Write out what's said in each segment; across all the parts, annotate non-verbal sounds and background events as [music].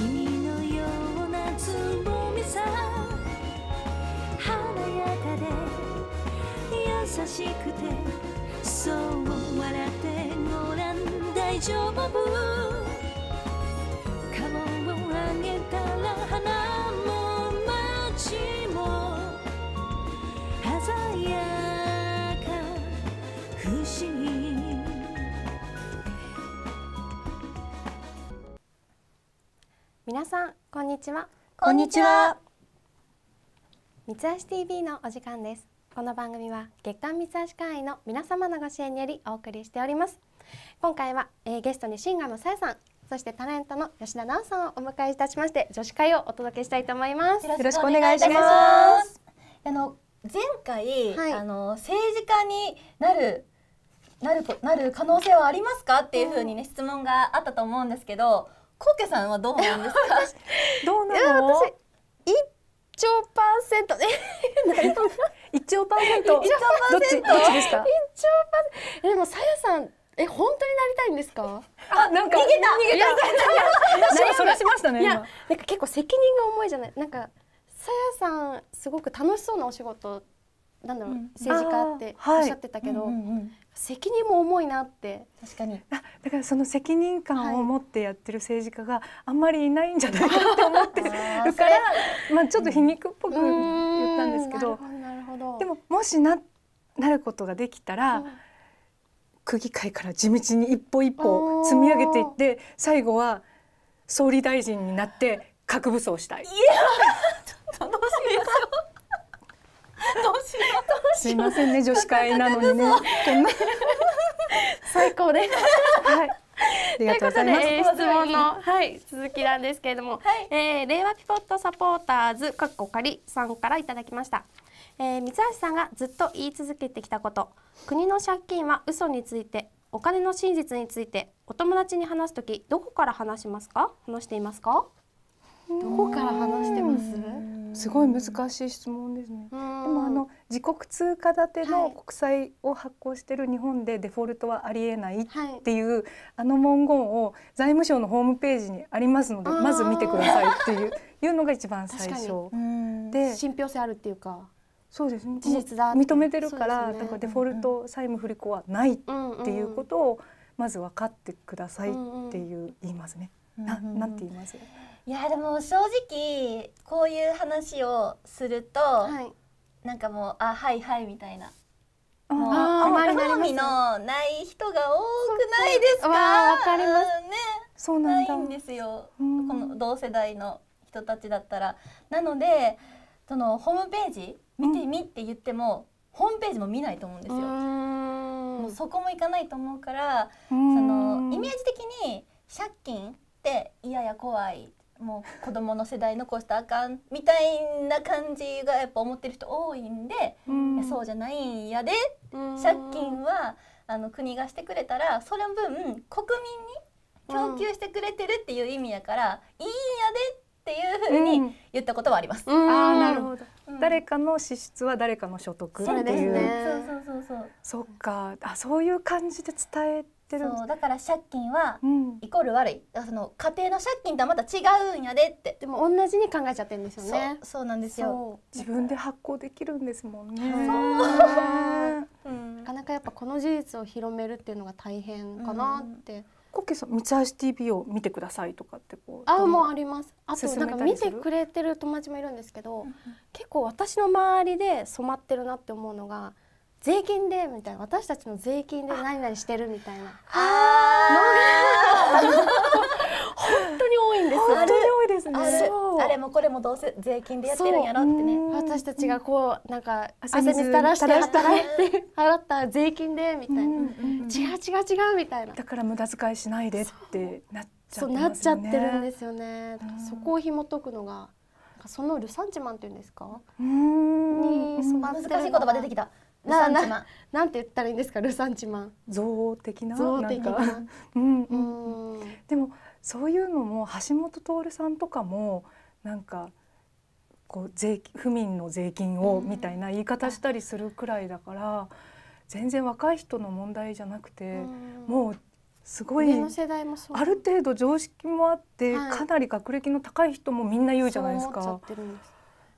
君のようなつぼみさ華やかで優しくてそう笑ってごらん大丈夫顔を上げたら花も街も鮮やか不思議皆さんこんにちはこんにちは三橋 TV のお時間ですこの番組は月刊三橋会員の皆様のご支援によりお送りしております今回は、えー、ゲストにシンガーのさやさんそしてタレントの吉田奈緒さんをお迎えいたしまして女子会をお届けしたいと思いますよろしくお願いしますあの前回、はい、あの政治家になるなるなる可能性はありますかっていうふうにね、うん、質問があったと思うんですけどコウケさんはどうなんですか [laughs] どうなの私一兆パーセントえ [laughs] 一兆パーセントどっちどっちですか一兆パーセントでもさやさんえ本当になりたいんですかあなんか逃げた逃げた逃げ [laughs] それしましたねいやなんか結構責任が重いじゃないなんかさやさんすごく楽しそうなお仕事なんだろう、うん、政治家っておっしゃってたけど、はい責任も重いなって確かにだからその責任感を持ってやってる政治家があんまりいないんじゃないかって思ってるから、まあ、ちょっと皮肉っぽく言ったんですけどでももしななることができたら、区議会から地道に一歩一歩積み上げていって最後は総理大臣になって核武装したい。いやすいませんね [laughs] 女子会なのにね。[laughs] 最高です。はい。ということで、えー、質問の、はい、続きなんですけれども、はい、えー、令和ピポットサポーターズかっこかりさんからいただきました、えー、三橋さんがずっと言い続けてきたこと国の借金は嘘についてお金の真実についてお友達に話すときどこから話しますか話していますかどこから話してますすごい難しい質問ですね。でもあの自国通貨建ての国債を発行してる日本でデフォルトはありえないっていう、はい、あの文言を財務省のホームページにありますのでまず見てくださいっていういうのが一番最初で信憑性あるっていうか。そうですね。事実だ認めてるから、ね、だからデフォルト債務不履行はないっていうことをまず分かってくださいっていう言いますね。ななんて言いますいやでも正直こういう話をすると、はい、なんかもうあはいはいみたいなもう好みのない人が多くないですか。わかりますね。そうなんないんですよ。この同世代の人たちだったら、なのでそのホームページ見てみって言っても、うん、ホームページも見ないと思うんですよ。うもうそこも行かないと思うから、そのイメージ的に借金って嫌や怖いもう子供の世代残したあかんみたいな感じがやっぱ思ってる人多いんで、うん、そうじゃないんやで、借金はあの国がしてくれたらその分国民に供給してくれてるっていう意味やから、いいんやでっていうふうに言ったことはあります。うん、あなるほど、誰かの支出は誰かの所得っていう。そう、そうそうそう。そっかあそういう感じで伝えってるそうだから借金はイコール悪い、うん、その家庭の借金とはまた違うんやでってでも同じに考えちゃってるんですよねそうなんですよ自分で発行できるんですもんねそう、[laughs] うん、なかなかやっぱこの事実を広めるっていうのが大変かなって、うんコケさん「三橋 TV を見てください」とかってこうあもうありますあとなんか見てくれてる友達もいるんですけど、うん、結構私の周りで染まってるなって思うのが税金でみたいな私たちの税金で何々してるみたいなのが本当に多いんです。本当に多いですね。あれもこれもどうせ税金でやってるんやろってね。私たちがこうなんか汗水垂らして払った税金でみたいな、違う違う違うみたいな。だから無駄遣いしないでってなっちゃって、ね、そうなっちゃってるんですよね。そこを紐解くのが。そのルサンチマンっていうんですか。うん、難しい言葉出てきた。なななんて言ったらいいんですかルサンチマン像的な像的なうんうん、うん、でもそういうのも橋本徹さんとかもなんかこう税府民の税金をみたいな言い方したりするくらいだから、全然若い人の問題じゃなくて、もうすごいある程度常識もあって、かなり学歴の高い人もみんな言うじゃないですか。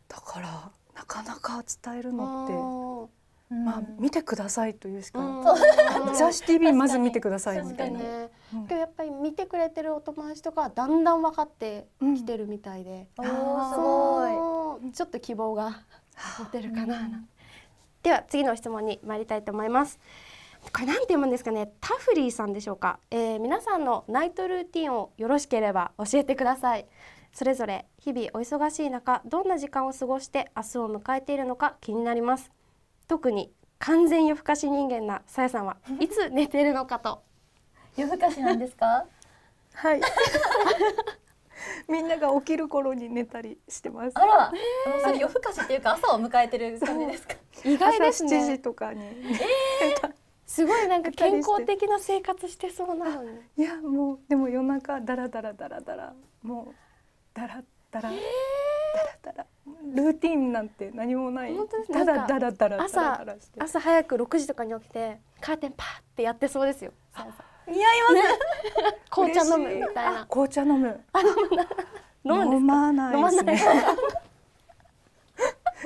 だからなかなか伝えるのってまあ見てくださいというしか「[laughs] ジャシ TV まず見てください」みたいな。今日やっぱり見てくれてるお友達とかだんだん分かってきてるみたいで、うん、すごいちょっと希望が持てるかな、うん、では次の質問に参りたいと思いますこれなんて読むんですかねタフリーさんでしょうか、えー、皆さんのナイトルーティンをよろしければ教えてくださいそれぞれ日々お忙しい中どんな時間を過ごして明日を迎えているのか気になります特に完全夜更かし人間なさやさんは [laughs] いつ寝てるのかと夜更かしなんですかはい [laughs] みんなが起きる頃に寝たりしてます。あら、えー、それ夜更かしっていうか朝を迎えてる感じですか。意外ですね。時とかに。えー、すごいなんか健康的な生活してそうなのに。いやもうでも夜中だらだらだらだらもうだらだら、えーだらだらルーティンなんて何もないただだらだら朝朝早く六時とかに起きてカーテンパーってやってそうですよ似合います、ね、[laughs] 紅茶飲むみたいな紅茶飲むあ飲むな飲む飲まないですね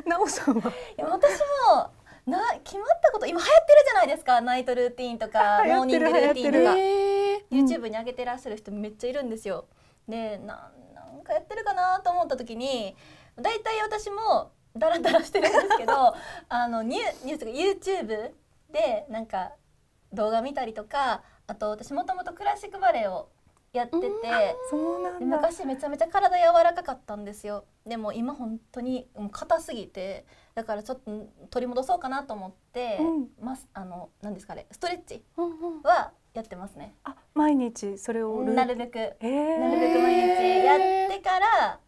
なお [laughs] さんはいや私もな決まったこと今流行ってるじゃないですかナイトルーティンとか [laughs] モーニングルーティンとか YouTube に上げてらっしゃる人めっちゃいるんですよでななんかやってるかなと思った時に大体私もダラダラしてるんですけど [laughs] あのニュニュースが YouTube でなんか動画見たりとかあと私もともとクラシックバレエをやってて、うん、昔めちゃめちゃ体柔らかかったんですよでも今本当に硬すぎてだからちょっと取り戻そうかなと思って、うん、まあのなんですかねストレッチはやってますね。あ毎日それをなるべく、えー、なるべく毎日やってから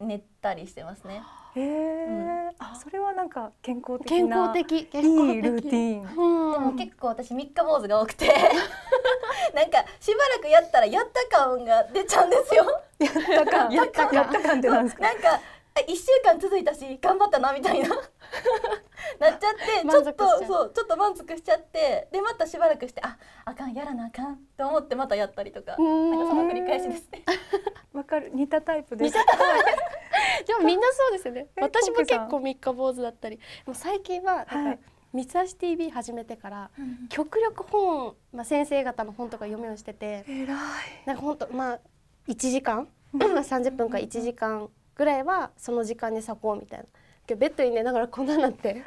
寝たりしてますね。へえ、うん、あそれはなんか健康的健康的健康的いいルーティン、でも結構私三日坊主が多くて [laughs] なんかしばらくやったらやった感が出ちゃうんですよやった感やった感ってなんですかなんか1週間続いたし頑張ったなみたいな [laughs] なっちゃってちょっとそうちょっと満足しちゃってでまたしばらくしてああかんやらなあかんと思ってまたやったりとかなんかその繰り返しですね。[laughs] わかる似たタイプです。[laughs] でもみんなそうですよね。私も結構三日坊主だったり、もう最近はなんか。三橋 TV 始めてから、うん、極力本、まあ、先生方の本とか読みをしててえらいなんか本当まあ1時間、うん、30 [clears throat] 分か1時間ぐらいはその時間に咲こうみたいな。今日ベッドに寝ながらこんななって。え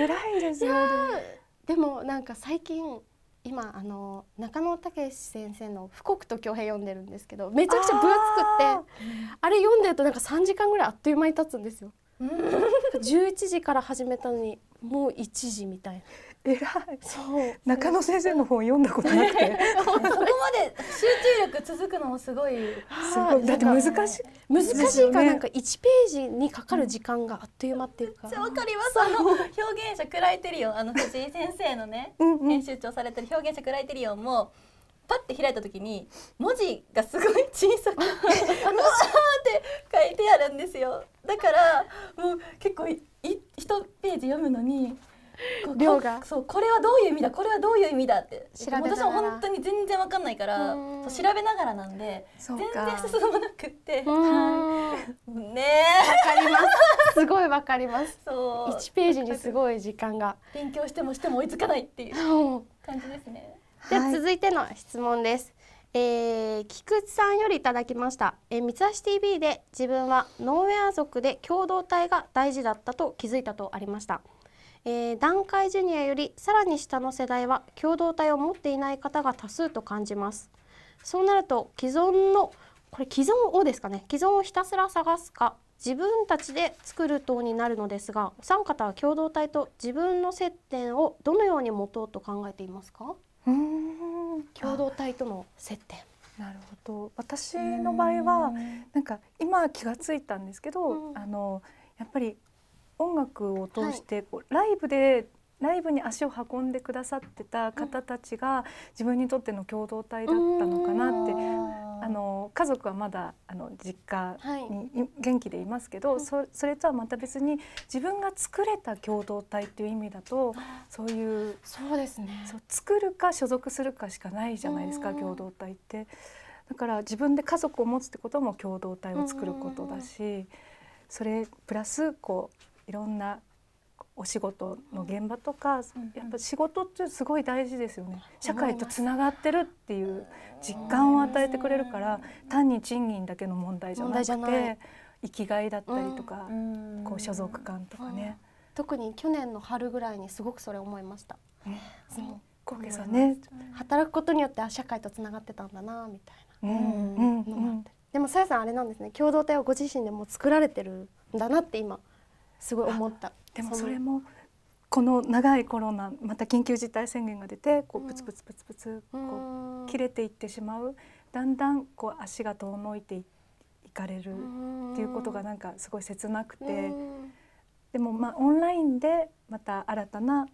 ー、偉いですよ。でもなんか最近今あの中野武先生の「富国と京平」読んでるんですけどめちゃくちゃ分厚くってあれ読んでるとなんか3時間ぐらいあっという間に経つんですよ。11時から始めたのにもう1時みたいな。えらいそう中野先生の本読んだことなくて [laughs] そこまで集中力続くのもすごいすごいだって難しい難しいか、なんか一ページにかかる時間があっという間っていうかわ、うん、かりますあの表現者クライテリオあの藤井先生のね編集長されてる表現者クライテリオンもパッて開いた時に文字がすごい小さくて [laughs] うわーって書いてあるんですよだからもう結構い1ページ読むのに量がそうこれはどういう意味だこれはどういう意味だって調べ私も本当に全然わかんないからそ調べながらなんで全然進まなくってねわかりますすごいわかりますそう1ページにすごい時間が勉強してもしても追いつかないっていう感じですねでは続いての質問です、えー、菊池さんよりいただきました、えー、三橋 TV で自分はノーウェア族で共同体が大事だったと気づいたとありましたえー、段階ジュニアよりさらに下の世代は共同体を持っていない方が多数と感じますそうなると既存のこれ既存をですかね既存をひたすら探すか自分たちで作る党になるのですがお三方は共同体と自分の接点をどのように持とうと考えていますかうん共同体との接点なるほど私の場合はなんか今気がついたんですけどあのやっぱり音楽を通してこう、はい、ライブでライブに足を運んでくださってた方たちが自分にとっての共同体だったのかなって、あの家族はまだあの実家に元気でいますけど、はい、そそれとはまた別に自分が作れた共同体っていう意味だとそういうそうですねそう作るか所属するかしかないじゃないですか、共同体って。だから自分で家族を持つってことも共同体を作ることだし、それプラスこういろんなお仕事の現場とか、やっぱ仕事ってすごい大事ですよね社会とつながってるっていう実感を与えてくれるから単に賃金だけの問題じゃなくて生きがいだったりとか、こう所属感とかね、特に去年の春ぐらいにすごくそれ思いました。そう小池さんね働くことによって社会とつながってたんだなみたいなのがでもさやさんあれなんですね共同体をご自身でも作られてるんだなって今すごい思ったでもそれもこの長いコロナまた緊急事態宣言が出てこうプツプツプツプツこう切れていってしまうだんだんこう足が遠のいていかれるっていうことがなんかすごい切なくてでもまあオンラインでまた新たな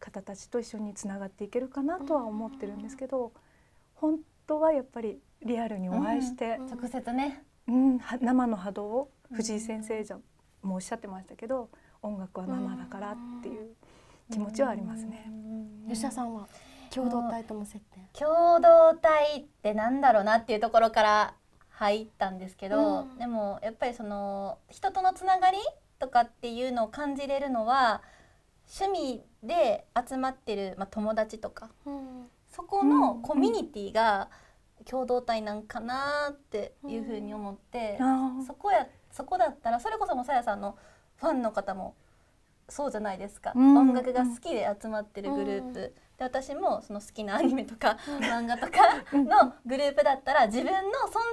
方たちと一緒につながっていけるかなとは思ってるんですけど本当はやっぱりリアルにお会いして、直接ね、うん、生の波動を藤井先生じゃんもおっしゃってましたけど音楽は生だからっていう気持ちはありますね。吉田さんは共同体とも接点共同体ってなんだろうなっていうところから入ったんですけど、うん、でもやっぱりその人とのつながりとかっていうのを感じれるのは趣味で集まってる、まあ、友達とか、うん、そこのコミュニティが共同体なんかなっていうふうに思って、うん、そこやそこだったらそれこそもさやさんのファンの方もそうじゃないですか、うん、音楽が好きで集まってるグループ、うん、で私もその好きなアニメとか、漫画とかのグループだったら自分の存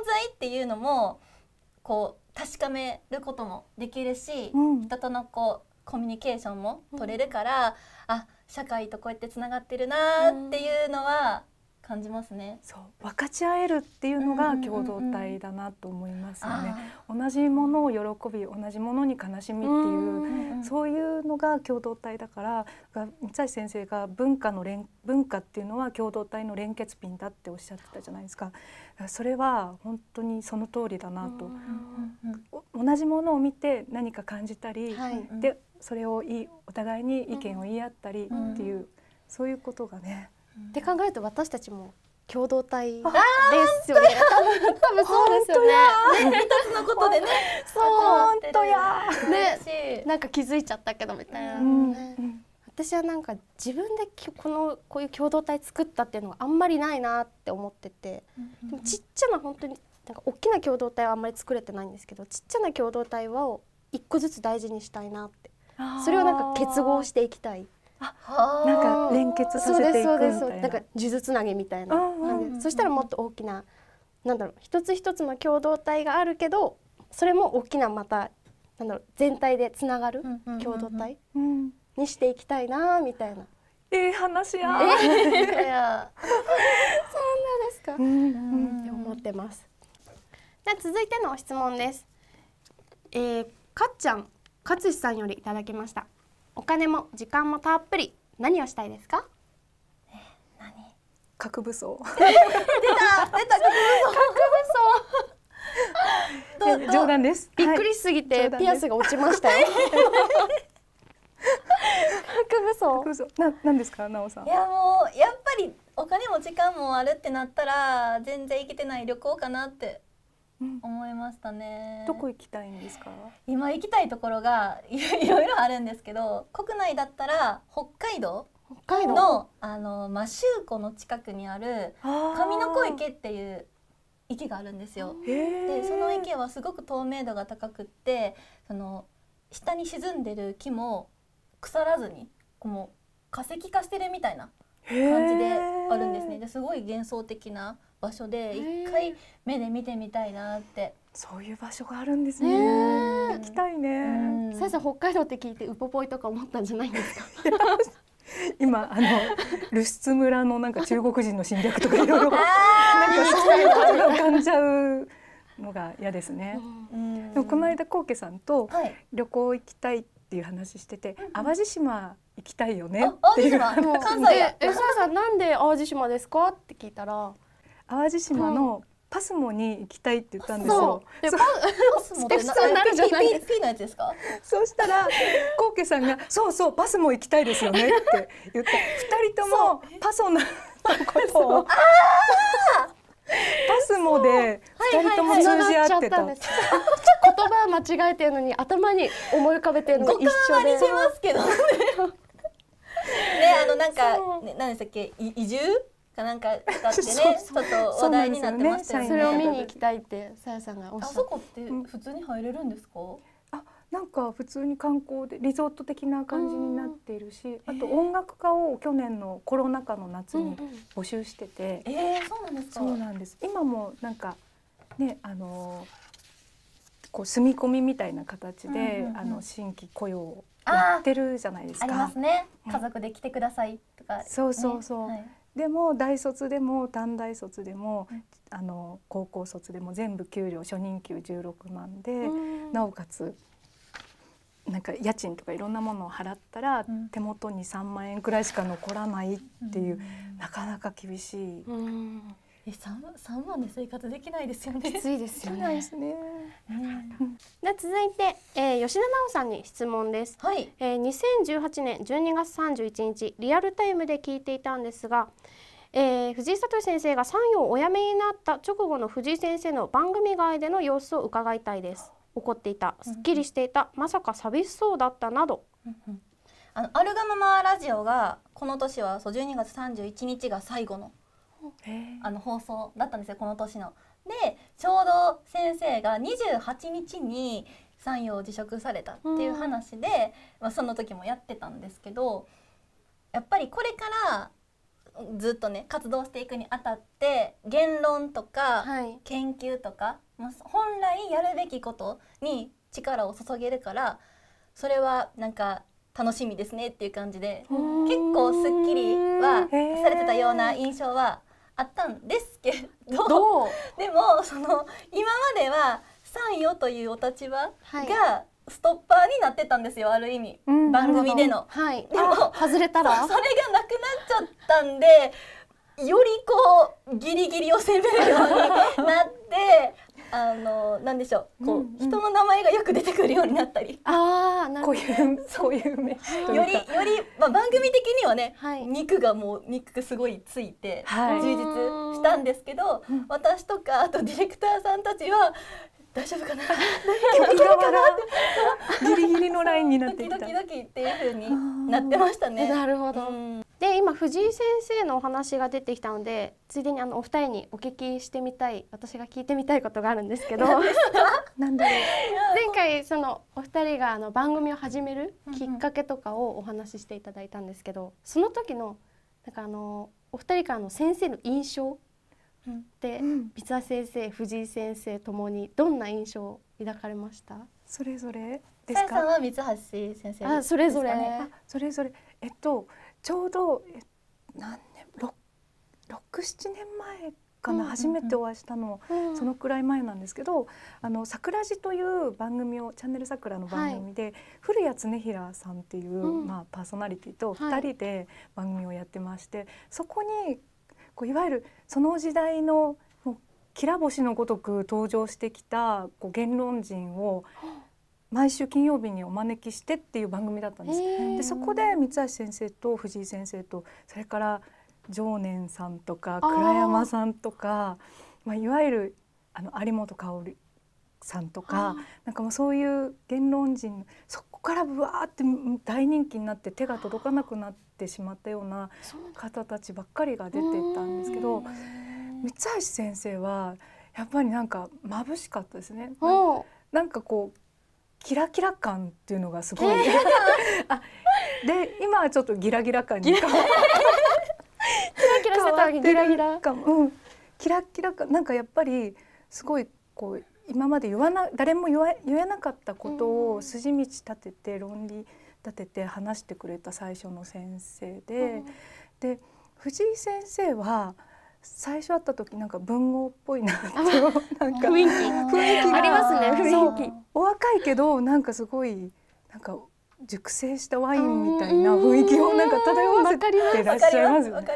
在っていうのもこう確かめることもできるし、人とのこうコミュニケーションも取れるから、うん、あ社会とこうやってつながってるなっていうのは感じますねそう分かち合えるっていうのが共同体だなと思いますよね、同じものを喜び同じものに悲しみっていううんうん、そういうのが共同体だから三橋先生が文化の連文化っていうのは共同体の連結ピンだっておっしゃってたじゃないですかそれは本当にその通りだなと、同じものを見て何か感じたり、はい、でそれをいお互いに意見を言い合ったりっていう、うん、そういうことがねって考えると私たちも共同体ですよね。多分そうですよね。一つのことでね。そう本当や。ね、なんか気づいちゃったけどみたいな。私はなんか自分でこのこういう共同体作ったっていうのがあんまりないなって思ってて、ちっちゃな本当になんか大きな共同体はあんまり作れてないんですけど、ちっちゃな共同体を一個ずつ大事にしたいなって。それをなんか結合していきたい。なんか連結させていくみたいななんか呪術つなぎみたいな、そしたらもっと大きななんだろう一つ一つの共同体があるけどそれも大きなまたなんだろう全体でつながる共同体にしていきたいなみたいな。ええ話や。えー、そんなですか。って思ってます。じゃ続いての質問です。えー、かっちゃん、かつしさんよりいただきました。お金も時間もたっぷり何をしたいですかえ核武装出た出た核武装核武装冗談ですびっくりすぎて、はい、ピアスが落ちましたよ [laughs] 核武装核武装ななんですかなおさんいやもうやっぱりお金も時間もあるってなったら全然行けてない旅行かなって思いましたね、うん、どこ行きたいんですか今行きたいところがいろいろあるんですけど国内だったら北海道北海道のあの摩周湖の近くにある上の子池っていう池があるんですよ。でその池はすごく透明度が高くってその下に沈んでる木も腐らずにこの化石化してるみたいな感じでですごい幻想的な場所で一回目で見てみたいなってそういう場所があるんですね。行きたいね。先生北海道って聞いてウポポイとか思ったんじゃないですか。今あのルスツ村のなんか中国人の侵略とかいろいろなんかそういう感じが浮かんじゃうのが嫌ですね。でもこの間コウケさんと旅行行きたいってっていう話してて、淡路島行きたいよねっていう話さんなんで淡路島ですかって聞いたら淡路島のパスモに行きたいって言ったんですよ。でパスモってなるじのやつですか？そうしたらコウケさんがそうそうパスモ行きたいですよねって言って二人ともパソナのことを。[laughs] [laughs] スモで二人とも通じ合ってた。言葉間違えてるのに頭に思い浮かべてるの一緒で。ますけどね。[laughs] ねあのなんか、ね、何でしたっけ移住かなんか使ってねちょっと話題になってましたよね。それを見に行きたいってさやさんがおっしゃって。あそこって普通に入れるんですか？なんか普通に観光でリゾート的な感じになっているし、あと音楽家を去年のコロナ禍の夏に募集してて、うんうん、えー、そうなんですかそうなんです今もなんかねあのー、こう住み込みみたいな形で、あの新規雇用をやってるじゃないですか。ありますね。家族で来てくださいとか、ね、そうそうそう。はいでも大卒でも短大卒でも、うん、あの高校卒でも全部給料初任給16万で、なおかつなんか家賃とかいろんなものを払ったら手元に3万円くらいしか残らないっていう、うん、なかなか厳しい。うんえ三三万で生活できないですよね。きついですよね。で、ねね、続いて、えー、吉田直さんに質問です。はい。えー、2018年十二月三十一日リアルタイムで聞いていたんですが、えー、藤井聡先生が参与をお辞めになった直後の藤井先生の番組外での様子を伺いたいです。怒っていたすっきりしていた、まさか寂しそうだったなど、あのアルガママラジオがこの年はそう12月31日が最後のあの放送だったんですよこの年の。でちょうど先生が28日に参与を辞職されたっていう話で、うん、まあ、その時もやってたんですけどやっぱりこれからずっとね活動していくにあたって言論とか研究とか、はい本来やるべきことに力を注げるからそれはなんか楽しみですねっていう感じで結構すっきりはされてたような印象はあったんですけど [laughs] でもその今までは参与というお立場がストッパーになってたんですよある意味、番組での。はい、でも外れたら [laughs] それがなくなっちゃったんでよりこうギリギリを攻めるようになってあのなんでしょう、こう、うんうん、人の名前がよく出てくるようになったり、ああ、なこういうそういう目よりよりまあ番組的にはね、はい、肉がもう肉がすごいついて充実したんですけど、はい、私とかあとディレクターさんたちは大丈夫かなギリギリかなギリギリのラインになってきたドキドキっていう風になってましたねなるほど、うん、で今藤井先生のお話が出てきたのでついでにあのお二人にお聞きしてみたい私が聞いてみたいことがあるんですけど [laughs] なだろう前回そのお二人があの番組を始めるきっかけとかをお話ししていただいたんですけど、その時のなんかあのお二人からの先生の印象で、うん、三田先生藤井先生ともにどんな印象を抱かれましたそれぞれですか三橋先生、ね、あそれぞれそれぞれえっとちょうどえ何年六六七年前かな、初めてお会いしたの、そのくらい前なんですけど「あの桜地」という番組を「チャンネル桜」の番組で、はい、古谷恒平さんっていう、うん、まあ、パーソナリティと2人で番組をやってまして、そこにこういわゆるその時代のきら星のごとく登場してきたこう言論人を毎週金曜日にお招きしてっていう番組だったんです。でそこで三橋先生と藤井先生とそれから常念さんとか倉山さんとかまあ、いわゆるあの有本香さんとかなんかもうそういう言論人そからぶわーって大人気になって手が届かなくなってしまったような方たちばっかりが出てたんですけど三橋先生はやっぱりなんか眩しかったですね。なんかこうキラキラ感っていうのがすごい。[laughs] で今はちょっとギラギラ感に変わってキラキラしてたギラギラ感、うん、キラキラ感なんかやっぱりすごいこう今まで言わな誰も言わ言えなかったことを筋道立てて論理立てて話してくれた最初の先生で、で藤井先生は最初会った時なんか文豪っぽいなって雰囲気雰囲気ありますね雰囲気お若いけどなんかすごいなんか熟成したワインみたいな雰囲気をなんか漂わせてらっしゃいますよね。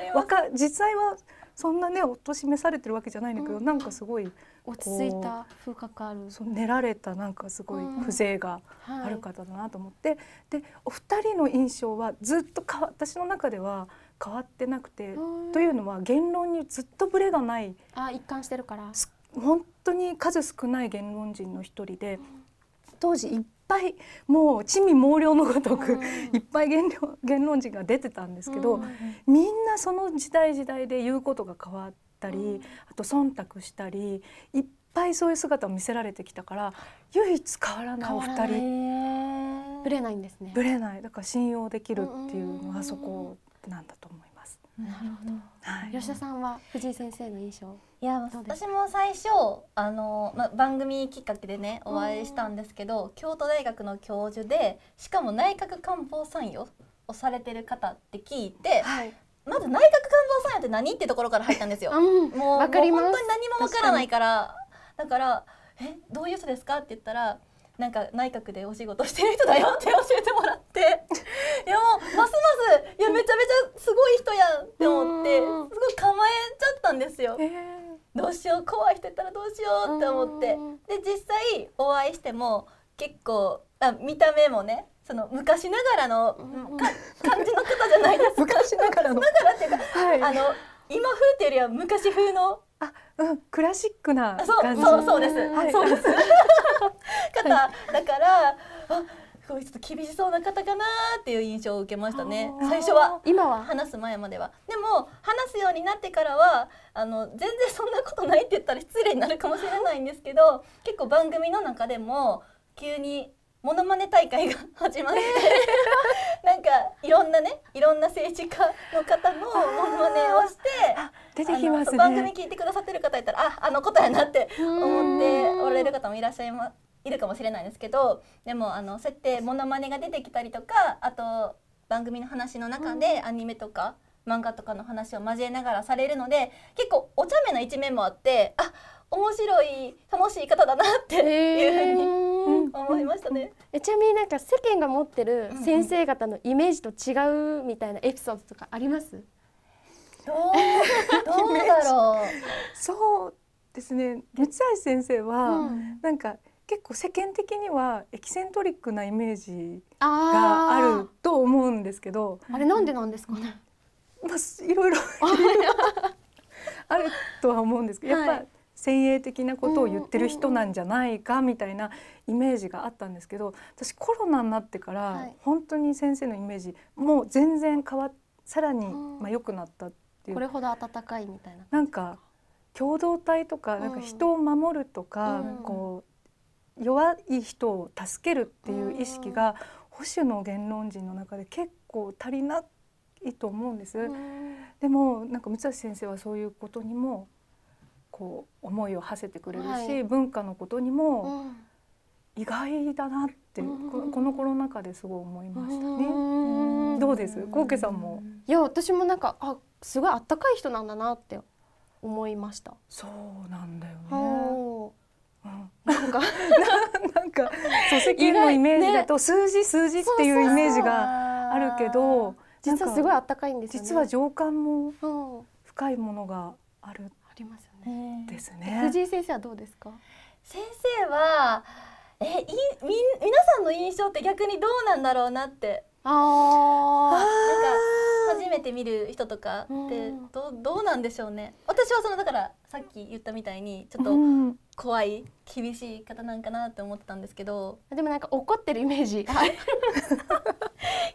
実際はそんなねおとしめされてるわけじゃないんだけど、なんかすごい落ち着いた風格あるそう練られたなんかすごい風情がある方だなと思って、うんはい、でお二人の印象はずっとか私の中では変わってなくてというのは言論にずっとブレがないあ一貫してるから本当に数少ない言論人の一人で、当時いっぱいもう地味猛量のごとく、いっぱい言論言論人が出てたんですけど、みんなその時代時代で言うことが変わって。したりあと忖度したりいっぱいそういう姿を見せられてきたから唯一変わらないお二人ぶれないんですねぶれないだから信用できるっていうのはそこなんだと思います。なるほど、はい、吉田さんは藤井先生の印象いや私も最初あの、ま、番組きっかけでねお会いしたんですけど京都大学の教授でしかも内閣官房参与をされてる方って聞いて、はい、まず内閣官房参与って何ってところから入ったんですよ。もう本当に何もわからないからだから「えどういう人ですか?」って言ったら「なんか内閣でお仕事してる人だよ」って教えてもらっていやもうますますいやめちゃめちゃすごい人やんって思ってすごい構えちゃったんですよ。どうしよう怖い人ったらどうしようって思ってで実際お会いしても結構あ見た目もねその昔ながらの、か感じの方じゃないですか昔ながらのながらっていうか、はい、あの今風っていうよりは昔風のあ、うん、クラシックなそうそうそうです、はい、そうです [laughs] 方だから、あすごいちょっと厳しそうな方かなっていう印象を受けましたね最初は今は話す前まではでも話すようになってからはあの全然そんなことないって言ったら失礼になるかもしれないんですけど結構番組の中でも急にモノマネ大会が始まってなんかいろんなねいろんな政治家の方のモノマネをして出てきます、ね、番組聞いてくださってる方いたらああのことやなって思っておられる方もいらっしゃいますいるかもしれないですけどでもあのそうやってモノマネが出てきたりとかあと番組の話の中でアニメとか、漫画とかの話を交えながらされるので結構お茶目な一面もあってあ面白い楽しい方だなっていうふうに、思いましたね。えちなみになんか世間が持ってる先生方のイメージと違うみたいなエピソードとかあります？どうどうだろう。そうですね。三橋先生は、なんか結構世間的にはエキセントリックなイメージがあると思うんですけど。あれなんでなんですかね。まあいろいろ [laughs] あるとは思うんですけど、やっぱ。先鋭的なことを言ってる人なんじゃないかみたいなイメージがあったんですけど私コロナになってから本当に先生のイメージもう全然変わっさらにまあ良くなったっていうこれほど温かいみたいななんか共同体とかなんか人を守るとか、こう弱い人を助けるっていう意識が保守の言論人の中で結構足りないと思うんです。でもなんか三橋先生はそういうことにもこう思いを馳せてくれるし、はい、文化のことにも意外だなって、うん、このコロナ禍ですごい思いましたね。うんどうですうウケさんもいや私もなんかあすごいあったかい人なんだなって思いました。そうなんだよね。うん、なんかな [laughs] なんか組織のイメージだと数字数字っていうイメージがあるけど、実はすごいあったかいんです、ね、実は情感も深いものがあるありますよね。ですね。藤井先生はどうですか。先生はえいみ皆さんの印象って逆にどうなんだろうなって。ああ。なんか初めて見る人とかってどうどうなんでしょうね。私はそのだからさっき言ったみたいにちょっと怖い、厳しい方なんかなって思ってたんですけど。でもなんか怒ってるイメージ。はい。[laughs] い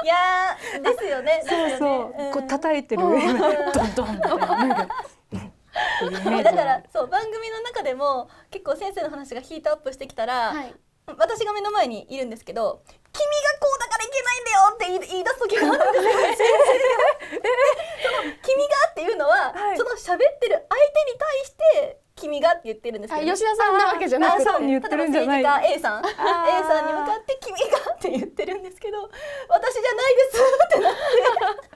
やですよね。そうそう、こう叩いてる、うん、ドンドンみただからそう番組の中でも結構先生の話がヒートアップしてきたら、はい、私が目の前にいるんですけど「君がこうだからいけないんだよ」って言い出す時があるんですよその「君が」っていうのは、はい、その喋ってる相手に対して「君が」って言ってるんですけど吉田さんなわけじゃなくてさに言ってるんじゃない例え A さん A さんに向かって「君が」って言ってるんですけど私じゃないですってなって。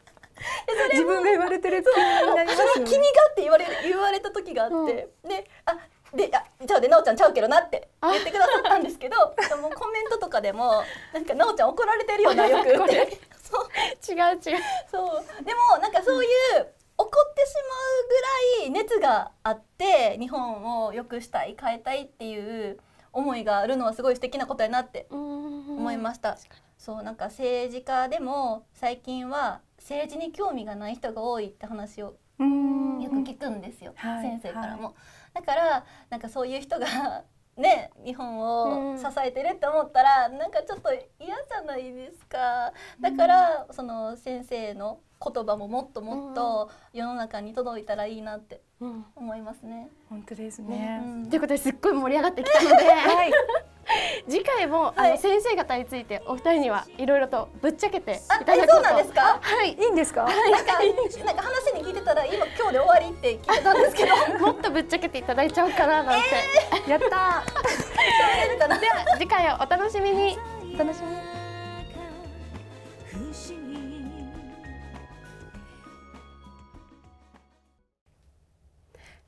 自分が言われてるとになりますよ、ね、君がって言われ言われた時があって、うん、であであちゃうでなおちゃんちゃうけどなって言ってくださったんですけどでもコメントとかでもなんかなおちゃん怒られてるよなよくって [laughs] そう違う違うそうでもなんかそういう、怒ってしまうぐらい熱があって日本を良くしたい変えたいっていう思いがあるのはすごい素敵なことやなって思いました。そうなんか政治家でも最近は政治に興味がない人が多いって話をよく聞くんですよ、先生からも、だからなんかそういう人がね日本を支えてるって思ったら、なんかちょっと嫌じゃないですかだから、その先生の言葉ももっともっと世の中に届いたらいいなって思いますね。本当ですね、うん、ということですっごい盛り上がってきたので、はい、[laughs] 次回も、あの先生方についてお二人にはいろいろとぶっちゃけていただこうそうなんですか？はい、いいんですか？なんかなんか話に聞いてたら今今日で終わりって聞いてたんですけど、[laughs] もっとぶっちゃけていただいちゃおうかななんて、えー、やった。[laughs] では次回をお楽しみに。お楽しみに。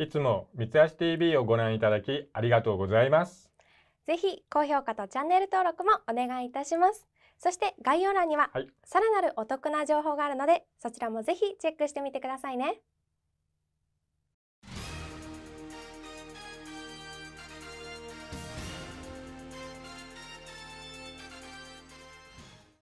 いつも三橋 TV をご覧いただきありがとうございます。ぜひ高評価とチャンネル登録もお願いいたします。そして概要欄には、さらなるお得な情報があるので、そちらもぜひチェックしてみてくださいね。